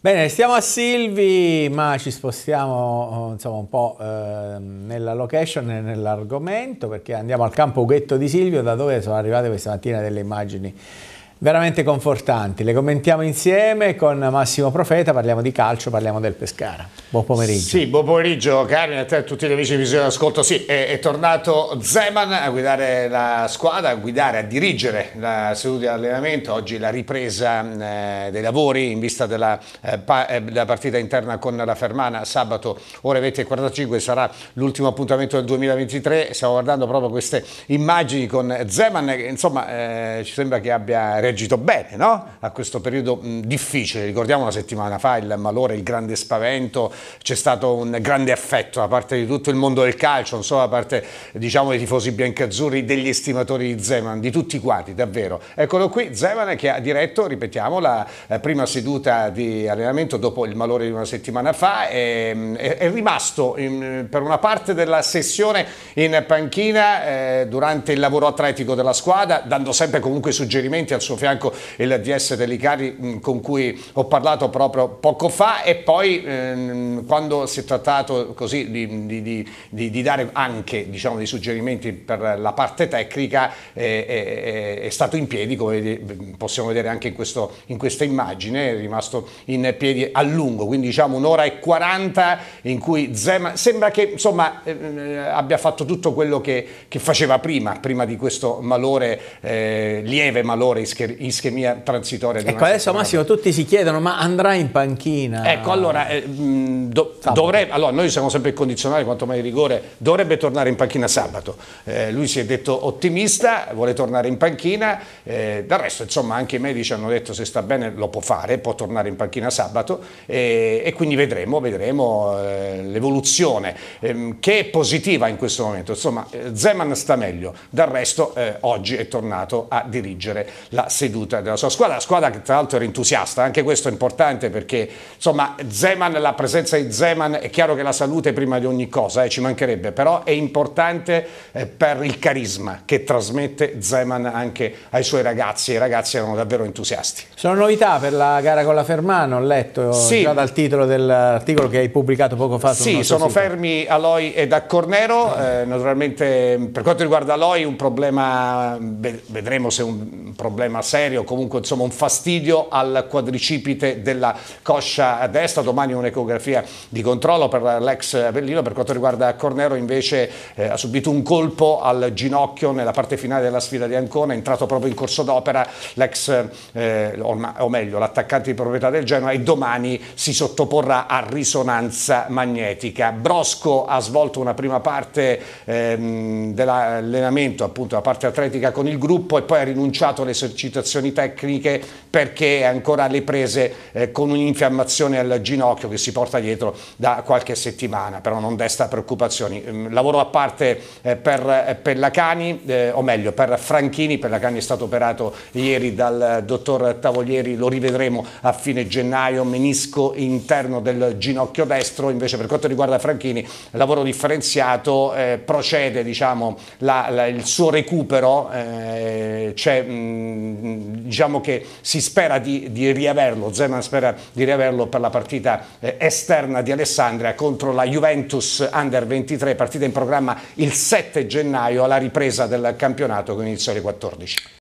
Bene, stiamo a Silvi, ma ci spostiamo eh, insomma, un po' eh, nella location e nell'argomento perché andiamo al campo Ughetto di Silvio da dove sono arrivate questa mattina delle immagini veramente confortanti. Le commentiamo insieme con Massimo Profeta, parliamo di calcio, parliamo del Pescara. Buon pomeriggio. Sì, buon pomeriggio Carmine, a te e a tutti gli amici di Visione d'Ascolto. Sì, è, è, tornato Zeman a guidare la squadra, a guidare, a dirigere la seduta di allenamento. Oggi la ripresa eh, dei lavori in vista della, eh, pa, eh, della, partita interna con la Fermana. Sabato ore 20.45 sarà l'ultimo appuntamento del 2023. Stiamo guardando proprio queste immagini con Zeman che insomma eh, ci sembra che abbia reagito bene no? a questo periodo mh, difficile. Ricordiamo una settimana fa il malore, il grande spavento c'è stato un grande affetto da parte di tutto il mondo del calcio, non solo da parte diciamo, dei tifosi biancazzurri, degli estimatori di Zeman, di tutti quanti, davvero. Eccolo qui, Zeman che ha diretto, ripetiamo, la prima seduta di allenamento dopo il malore di una settimana fa, è, è rimasto in, per una parte della sessione in panchina eh, durante il lavoro atletico della squadra, dando sempre comunque suggerimenti al suo fianco il DS Delicari con cui ho parlato proprio poco fa e poi... Eh, Ehm, quando si è trattato così di, di, di, di dare anche diciamo, dei suggerimenti per la parte tecnica eh, eh, eh è stato in piedi, come possiamo vedere anche in, questo, in, questa immagine, è rimasto in piedi a lungo, quindi diciamo un'ora e 40 in cui Zema sembra che insomma, eh, abbia fatto tutto quello che, che, faceva prima, prima di questo malore, eh, lieve malore, ischemia transitoria. Ecco, adesso Massimo tutti si chiedono ma andrà in panchina? Ecco, allora... Eh, mh, do, dovrebbe, allora noi siamo sempre condizionali quanto mai rigore, dovrebbe tornare in panchina sabato, eh, lui si è detto ottimista, vuole tornare in panchina, eh, del resto insomma anche i medici hanno detto se sta bene lo può fare, può tornare in panchina sabato eh, e quindi vedremo, vedremo eh, l'evoluzione ehm, che è positiva in questo momento, insomma eh, Zeman sta meglio, del resto eh, oggi è tornato a dirigere la seduta della sua squadra, la squadra che tra l'altro era entusiasta, anche questo è importante perché insomma Zeman la presenza Perez e Zeman è chiaro che la salute è prima di ogni cosa, eh, ci mancherebbe, però è importante eh, per il carisma che trasmette Zeman anche ai suoi ragazzi, i ragazzi erano davvero entusiasti. Sono novità per la gara con la Fermano, ho letto sì. già dal titolo dell'articolo che hai pubblicato poco fa. Sì, sono sito. fermi Aloi e Accornero, eh, naturalmente mm, per quanto riguarda Aloi un problema, mm, vedremo se è un problema serio, comunque insomma un fastidio al quadricipite della coscia destra, domani un'ecografia Venezia di controllo per l'ex Avellino, per quanto riguarda Cornero invece eh, ha subito un colpo al ginocchio nella parte finale della sfida di Ancona, è entrato proprio in corso d'opera l'ex, eh, o meglio l'attaccante di proprietà del Genoa e domani si sottoporrà a risonanza magnetica. Brosco ha svolto una prima parte ehm, dell'allenamento, appunto la parte atletica con il gruppo e poi ha rinunciato alle esercitazioni tecniche perché è ancora alle prese eh, con un'infiammazione al ginocchio che si porta dietro dietro da qualche settimana, però non desta preoccupazioni. Ehm, lavoro a parte eh, per eh, Pellacani, eh, o meglio per Franchini, Pellacani è stato operato ieri dal dottor Tavolieri, lo rivedremo a fine gennaio, menisco interno del ginocchio destro, invece per quanto riguarda Franchini, lavoro differenziato, eh, procede diciamo, la, la, il suo recupero, eh, cioè, mh, mm, diciamo che si spera di, di riaverlo, Zeman spera di riaverlo per la partita eh, esterna Lucerna di Alessandria contro la Juventus Under 23, partita in programma il 7 gennaio alla ripresa del campionato con inizio alle 14.